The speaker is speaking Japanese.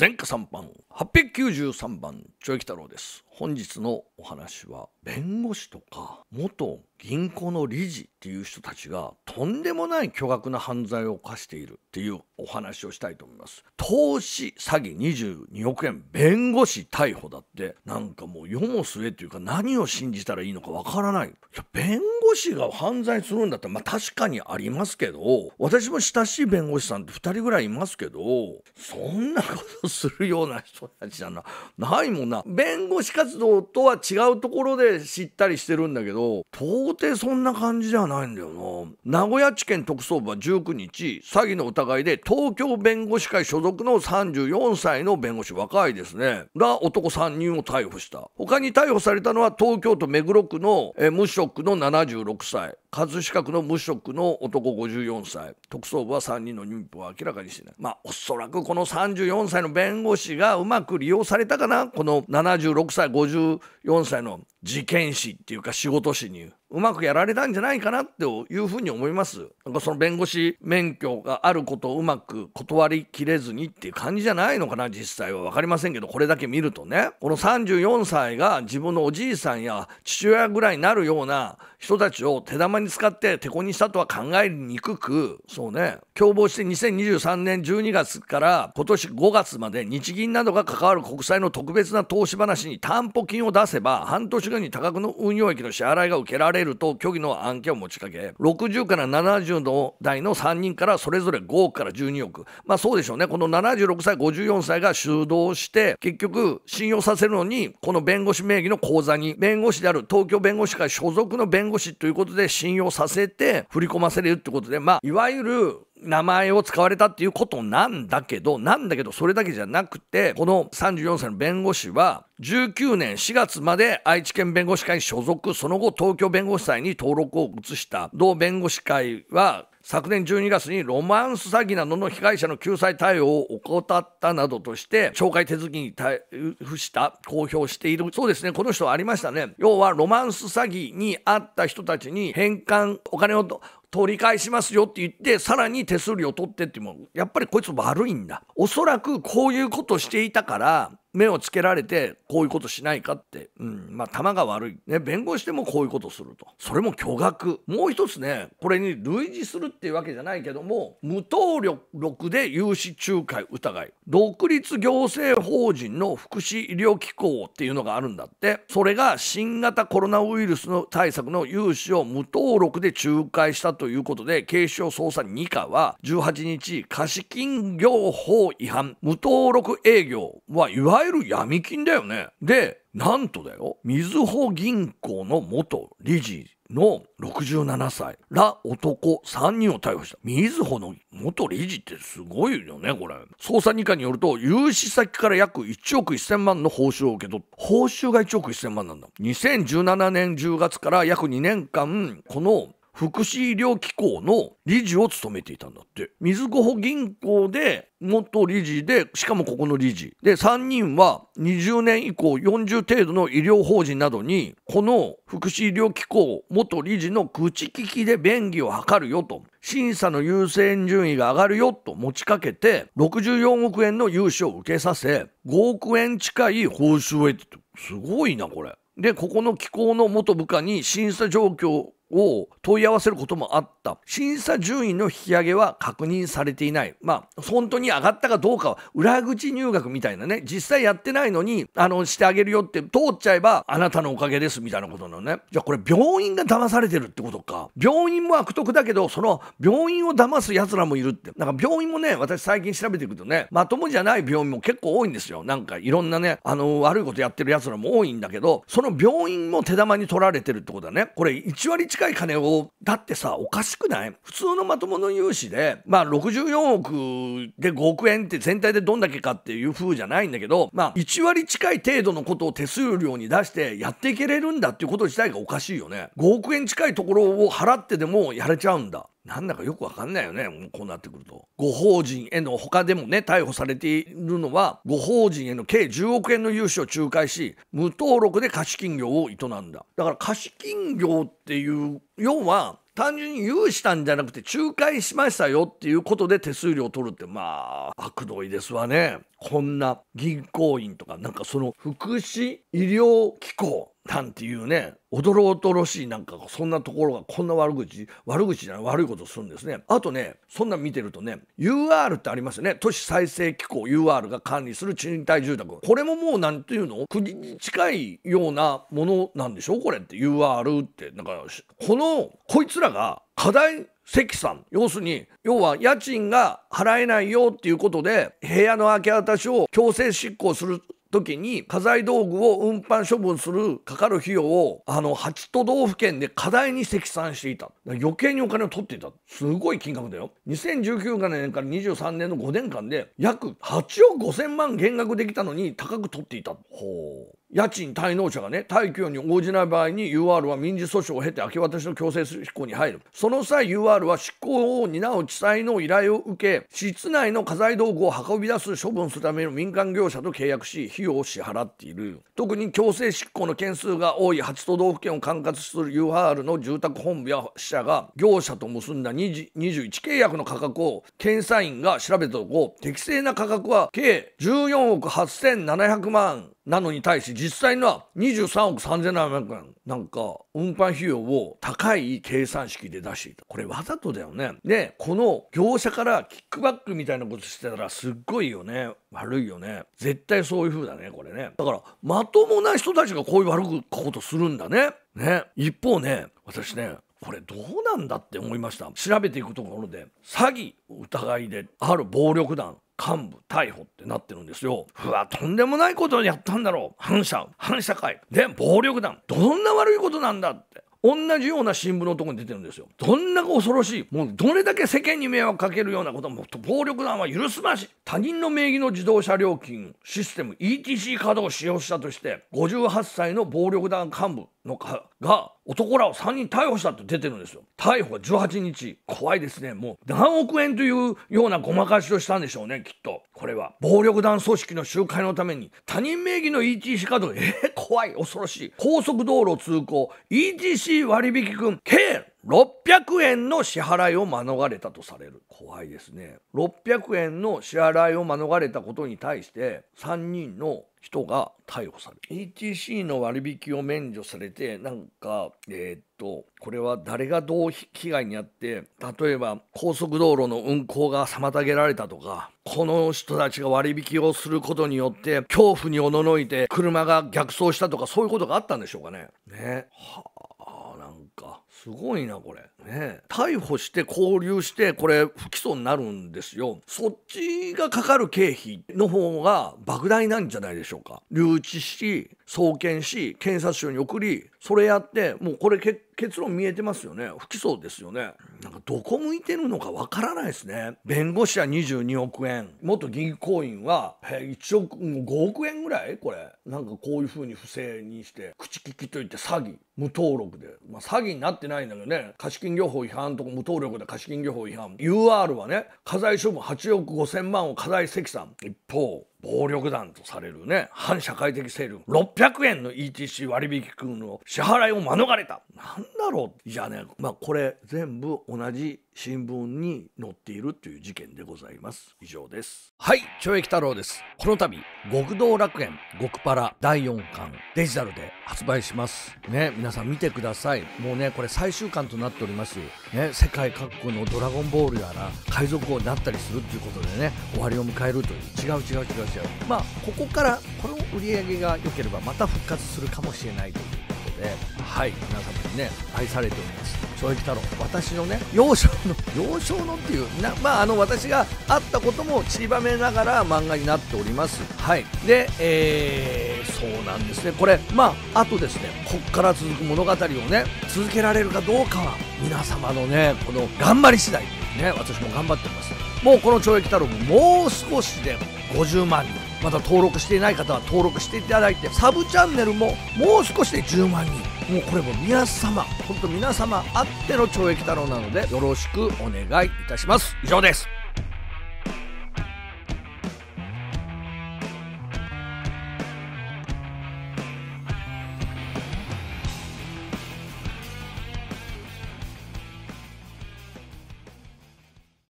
前科3番893番ちょいき太郎です本日のお話は弁護士とか元銀行の理事っていう人たちがとんでもない巨額な犯罪を犯しているっていうお話をしたいと思います投資詐欺22億円弁護士逮捕だってなんかもう世も末というか何を信じたらいいのかわからないいや弁護士が犯罪するんだったらまあ確かにありますけど私も親しい弁護士さんって2人ぐらいいますけどそんなことするような人たちじゃなないもんな弁護士活動とは違うところで知ったりしてるんだけど到底そんな感じではないんだよな名古屋地検特捜部は19日詐欺の疑いで東京弁護士会所属の34歳の弁護士、若いですね、が男3人を逮捕した。他に逮捕されたのは東京都目黒区の、え無職の76歳、葛飾区の無職の男54歳、特捜部は3人の認否を明らかにしない。まあ、おそらくこの34歳の弁護士がうまく利用されたかな、この76歳、54歳の事件死っていうか仕事死に。うまくやられたんじゃないかなっていうふうに思います。なんかその弁護士免許があることをうまく断りきれずにっていう感じじゃないのかな、実際は。分かりませんけど、これだけ見るとね。この34歳が自分のおじいさんや父親ぐらいになるような人たちを手玉に使って手こにしたとは考えにくく、そうね、共謀して2023年12月から今年5月まで日銀などが関わる国債の特別な投資話に担保金を出せば、半年後に多額の運用益の支払いが受けられれると虚偽の案件を持ちかけ60から70の代の3人からそれぞれ5億から12億まあそうでしょうねこの76歳54歳が主導して結局信用させるのにこの弁護士名義の口座に弁護士である東京弁護士会所属の弁護士ということで信用させて振り込ませれるってことでまあいわゆる名前を使われたっていうことなんだけど、なんだけど、それだけじゃなくて、この34歳の弁護士は、19年4月まで愛知県弁護士会に所属、その後東京弁護士会に登録を移した。同弁護士会は昨年12月にロマンス詐欺などの被害者の救済対応を怠ったなどとして懲戒手続きに対付した公表しているそうですねこの人はありましたね要はロマンス詐欺にあった人たちに返還お金を取り返しますよって言って、さらに手数料取ってっても、やっぱりこいつ悪いんだ。おそらくこういうことしていたから、目をつけられてこういうことしないかって、うん、まあ玉が悪い、ね、弁護士でもこういうことするとそれも巨額もう一つねこれに類似するっていうわけじゃないけども無登録で融資仲介疑い独立行政法人の福祉医療機構っていうのがあるんだってそれが新型コロナウイルスの対策の融資を無登録で仲介したということで警視庁捜査2課は18日貸金業法違反無登録営業はいわゆるわゆる闇金だよね。で、なんとだよ、みずほ銀行の元理事の67歳ら男3人を逮捕した。みずほの元理事ってすごいよね、これ。捜査2課によると、融資先から約1億1000万の報酬を受け取った。報酬が1億1000万なんだ。2017年10月から約2年間、この福祉医療機構の理事を務めていたんだって水ごほ銀行で元理事でしかもここの理事で3人は20年以降40程度の医療法人などにこの福祉医療機構元理事の口利きで便宜を図るよと審査の優先順位が上がるよと持ちかけて64億円の融資を受けさせ5億円近い報酬を得てすごいなこれ。でここの機構の元部下に審査状況を問い合わせることもあった審査順位の引き上げは確認されていないまあ本当に上がったかどうかは裏口入学みたいなね実際やってないのにあのしてあげるよって通っちゃえばあなたのおかげですみたいなことなのねじゃあこれ病院が騙されてるってことか病院も悪徳だけどその病院を騙すやつらもいるってなんか病院もね私最近調べていくとねまともじゃない病院も結構多いんですよなんかいろんなねあの悪いことやってるやつらも多いんだけどその病院も手玉に取られてるってことだねこれ1割近近い金を、だってさ、おかしくない普通のまともの融資で、まあ64億で5億円って全体でどんだけかっていう風じゃないんだけど、まあ1割近い程度のことを手数料に出してやっていけれるんだっていうこと自体がおかしいよね。5億円近いところを払ってでもやれちゃうんだ。なんだかよくわかんないよねもうこうなってくるとご法人への他でもね逮捕されているのはご法人への計10億円の融資を仲介し無登録で貸金業を営んだだから貸金業っていう要は単純に融資したんじゃなくて仲介しましたよっていうことで手数料を取るってまあ悪どいですわねこんな銀行員とかなんかその福祉医療機構たんっていうねろおろしいなんかそんなところがこんな悪口悪口じゃない悪いことするんですねあとねそんな見てるとね UR ってありますよね都市再生機構 UR が管理する賃貸住宅これももう何ていうの国に近いようなものなんでしょうこれって UR ってなんかこのこいつらが課題積算要するに要は家賃が払えないよっていうことで部屋の明け渡しを強制執行する時に家財道具を運搬処分するかかる費用をあの8都道府県で課題に積算していた余計にお金を取っていたすごい金額だよ2019年から23年の5年間で約8億5000万減額できたのに高く取っていたほう家賃滞納者がね退去に応じない場合に UR は民事訴訟を経て明け渡しの強制執行に入るその際 UR は執行を担う地裁の依頼を受け室内の家財道具を運び出す処分するための民間業者と契約し費用を支払っている特に強制執行の件数が多い8都道府県を管轄する UR の住宅本部や支社が業者と結んだ21契約の価格を検査員が調べたとこ適正な価格は計14億8700万なのに対し実際には23億3700円なんか運搬費用を高い計算式で出していたこれわざとだよねでこの業者からキックバックみたいなことしてたらすっごいよね悪いよね絶対そういう風だねこれねだからまともな人たちがこういう悪くことするんだねね一方ね私ねこれどうなんだって思いました調べていくところで詐欺疑いである暴力団幹部逮捕ってなってるんですよ。うわ、とんでもないことをやったんだろう。反社、反社会。で、暴力団。どんな悪いことなんだって。同じような新聞のとこに出てるんですよ。どんな恐ろしい、もうどれだけ世間に迷惑かけるようなことも、暴力団は許すまし、他人の名義の自動車料金システム ETC カードを使用したとして、58歳の暴力団幹部、のかが男らを3人逮捕したって出てるんですよ逮捕が18日怖いですねもう何億円というようなごまかしをしたんでしょうねきっとこれは暴力団組織の集会のために他人名義の ETC カードえー、怖い恐ろしい高速道路通行 ETC 割引君計600円の支払いを免れたとされる怖いですね600円の支払いを免れたことに対して3人の人が逮捕される ETC の割引を免除されてなんかえー、っとこれは誰がどう被害に遭って例えば高速道路の運行が妨げられたとかこの人たちが割引をすることによって恐怖におののいて車が逆走したとかそういうことがあったんでしょうかねねはあなんかすごいなこれね逮捕して拘留してこれ不起訴になるんですよそっちがかかる経費の方が莫大なんじゃないでしょうか留置し送検し検察庁に送りそれやってもうこれ結結論見えてますよね不起訴ですよねなんかどこ向いてるのかわからないですね弁護士は22億円元銀行員は1億5億円ぐらいこれなんかこういうふうに不正にして口利きといって詐欺無登録で、まあ、詐欺になってないんだけどね貸金業法違反とか無登録で貸金業法違反 UR はね家財処分8億5千万を課題積算一方暴力団とされるね反社会的勢力600円の ETC 割引金の支払いを免れたなんだろうじゃねまあこれ全部同じ新聞に載っているという事件でございます以上ですはい懲役太郎ですこの度極道楽園極パラ第4巻デジタルで発売しますね皆さん見てくださいもうねこれ最終巻となっておりますね世界各国のドラゴンボールやら海賊王になったりするっていうことでね終わりを迎えるという違う違う違うですよ、まあ、ここからこの売り上げが良ければまた復活するかもしれないということで、はい皆様にね愛されております、正直太郎、私のね幼少の幼少のっていうな、まあ、あの私があったこともちりばめながら漫画になっております。はいで、えー、そうなんですねこれ、まあ、あとですねここから続く物語をね続けられるかどうかは皆様のねこの頑張り次第ね私も頑張ってますもうこの懲役太郎ももう少しで50万人まだ登録していない方は登録していただいてサブチャンネルももう少しで10万人もうこれも皆様ほんと皆様あっての懲役太郎なのでよろしくお願いいたします以上です